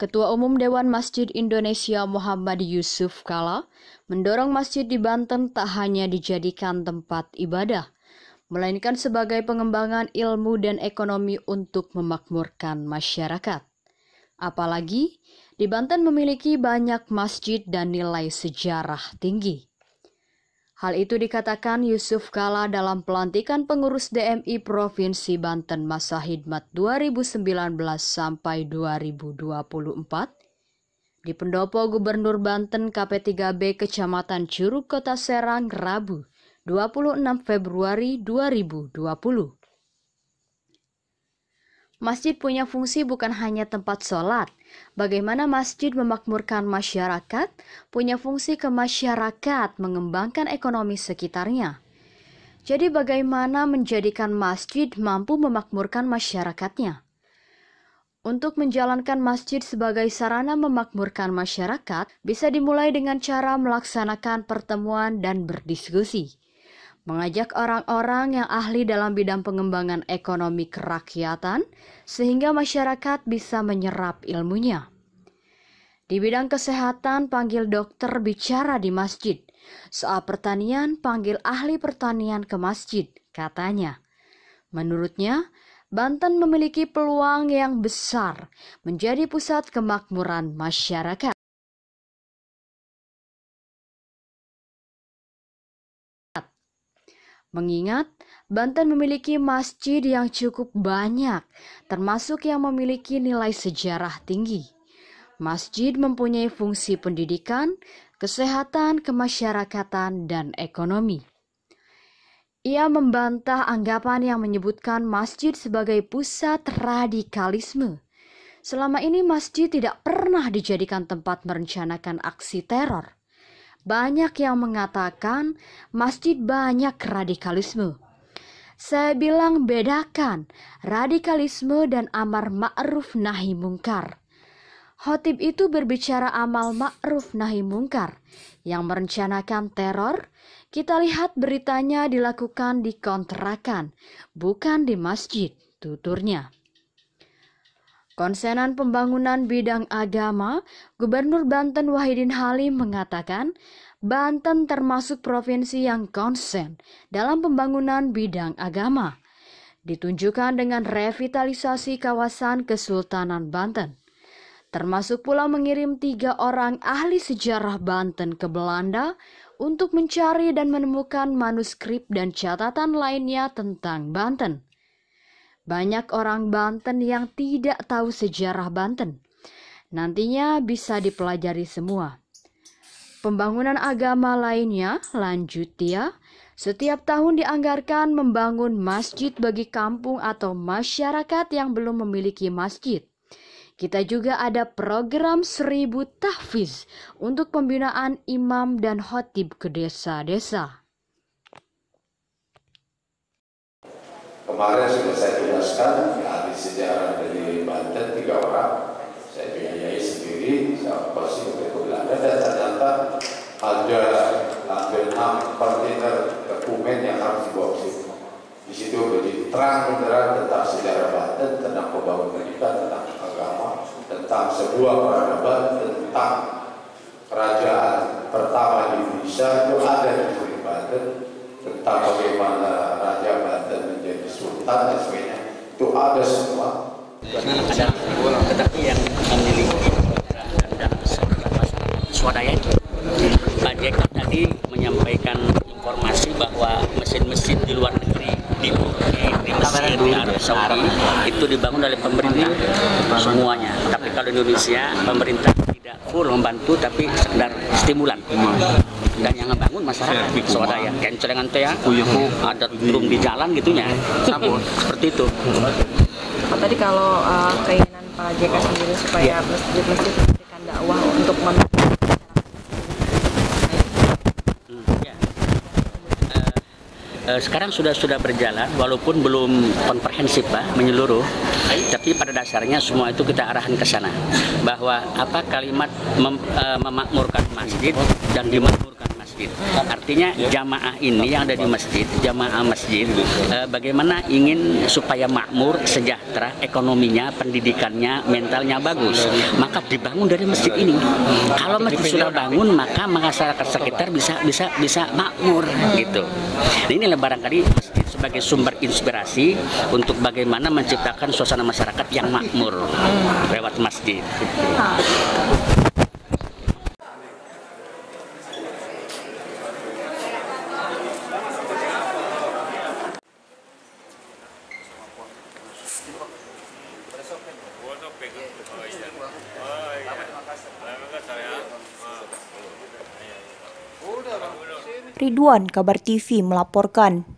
Ketua Umum Dewan Masjid Indonesia Muhammad Yusuf Kala mendorong masjid di Banten tak hanya dijadikan tempat ibadah, melainkan sebagai pengembangan ilmu dan ekonomi untuk memakmurkan masyarakat. Apalagi di Banten memiliki banyak masjid dan nilai sejarah tinggi. Hal itu dikatakan Yusuf Kala dalam pelantikan pengurus DMI Provinsi Banten masa hikmat 2019 sampai 2024 di Pendopo Gubernur Banten KP3B Kecamatan Curug Kota Serang Rabu 26 Februari 2020. Masjid punya fungsi bukan hanya tempat sholat. Bagaimana masjid memakmurkan masyarakat, punya fungsi ke masyarakat mengembangkan ekonomi sekitarnya. Jadi bagaimana menjadikan masjid mampu memakmurkan masyarakatnya? Untuk menjalankan masjid sebagai sarana memakmurkan masyarakat, bisa dimulai dengan cara melaksanakan pertemuan dan berdiskusi mengajak orang-orang yang ahli dalam bidang pengembangan ekonomi kerakyatan, sehingga masyarakat bisa menyerap ilmunya. Di bidang kesehatan, panggil dokter bicara di masjid. Soal pertanian, panggil ahli pertanian ke masjid, katanya. Menurutnya, Banten memiliki peluang yang besar menjadi pusat kemakmuran masyarakat. Mengingat Banten memiliki masjid yang cukup banyak, termasuk yang memiliki nilai sejarah tinggi. Masjid mempunyai fungsi pendidikan, kesehatan, kemasyarakatan, dan ekonomi. Ia membantah anggapan yang menyebutkan masjid sebagai pusat radikalisme. Selama ini masjid tidak pernah dijadikan tempat merencanakan aksi teror. Banyak yang mengatakan masjid banyak radikalisme. Saya bilang bedakan radikalisme dan amar ma'ruf nahi mungkar. Khotib itu berbicara amal ma'ruf nahi mungkar yang merencanakan teror. Kita lihat beritanya dilakukan di kontrakan, bukan di masjid, tuturnya. Konsenan Pembangunan Bidang Agama, Gubernur Banten Wahidin Halim mengatakan, Banten termasuk provinsi yang konsen dalam pembangunan bidang agama. Ditunjukkan dengan revitalisasi kawasan Kesultanan Banten. Termasuk pula mengirim tiga orang ahli sejarah Banten ke Belanda untuk mencari dan menemukan manuskrip dan catatan lainnya tentang Banten. Banyak orang Banten yang tidak tahu sejarah Banten. Nantinya bisa dipelajari semua. Pembangunan agama lainnya, lanjut ya, setiap tahun dianggarkan membangun masjid bagi kampung atau masyarakat yang belum memiliki masjid. Kita juga ada program seribu tahfiz untuk pembinaan imam dan khotib ke desa-desa. Kemarin sudah saya jelaskan ahli ya, sejarah dari Banten tiga orang. Saya biayai sendiri, saya posisi ke Belanda dan ternyata ada hampir enam kontainer dokumen yang harus dibawa ke Di situ menjadi terang benderang tentang sejarah Banten, tentang pembangunan kita, tentang agama, tentang sebuah peradaban, ada tetapi yang memiliki swadaya itu. Pak Direktur tadi menyampaikan informasi bahwa mesin-mesin di luar negeri di Turki, di Arab Saudi itu dibangun oleh pemerintah semuanya. Tapi kalau Indonesia pemerintah tidak full membantu tapi sekedar stimulan dan yang ngebangun masyarakat swadaya. ya kayak celengan teh ada drum di jalan gitunya seperti itu Pak tadi kalau uh, keinginan Pak JK sendiri supaya ya. masjid-masjid memberikan dakwah untuk memimpin hmm, ya. eh, eh, sekarang sudah sudah berjalan walaupun belum komprehensif pak menyeluruh tapi pada dasarnya semua itu kita arahkan ke sana bahwa apa kalimat mem, e, memakmurkan masjid dan dimakmurkan masjid. Artinya jamaah ini yang ada di masjid, jamaah masjid, eh, bagaimana ingin supaya makmur, sejahtera, ekonominya, pendidikannya, mentalnya bagus, maka dibangun dari masjid ini. Kalau masjid sudah bangun, maka masyarakat sekitar bisa bisa bisa makmur gitu. ini lebaran barangkali masjid sebagai sumber inspirasi untuk bagaimana menciptakan suasana masyarakat yang makmur lewat masjid. Ridwan, Kabar TV melaporkan.